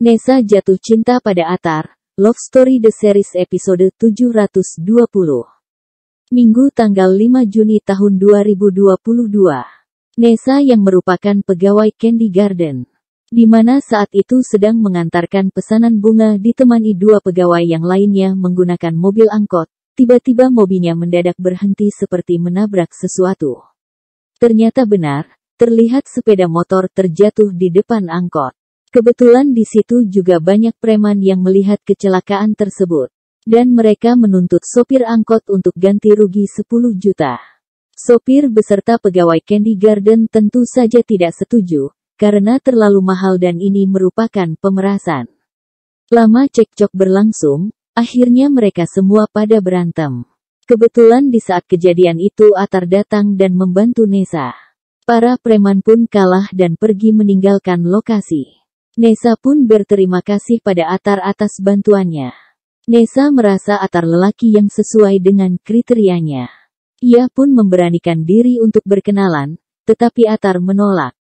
Nesa jatuh cinta pada Atar, Love Story The Series episode 720. Minggu tanggal 5 Juni tahun 2022. Nesa yang merupakan pegawai Candy Garden, di mana saat itu sedang mengantarkan pesanan bunga ditemani dua pegawai yang lainnya menggunakan mobil angkot, tiba-tiba mobilnya mendadak berhenti seperti menabrak sesuatu. Ternyata benar, terlihat sepeda motor terjatuh di depan angkot. Kebetulan di situ juga banyak preman yang melihat kecelakaan tersebut. Dan mereka menuntut sopir angkot untuk ganti rugi 10 juta. Sopir beserta pegawai Candy Garden tentu saja tidak setuju, karena terlalu mahal dan ini merupakan pemerasan. Lama cekcok berlangsung, akhirnya mereka semua pada berantem. Kebetulan di saat kejadian itu Atar datang dan membantu Nesa. Para preman pun kalah dan pergi meninggalkan lokasi. Nesa pun berterima kasih pada Atar atas bantuannya. Nesa merasa Atar lelaki yang sesuai dengan kriterianya. Ia pun memberanikan diri untuk berkenalan, tetapi Atar menolak.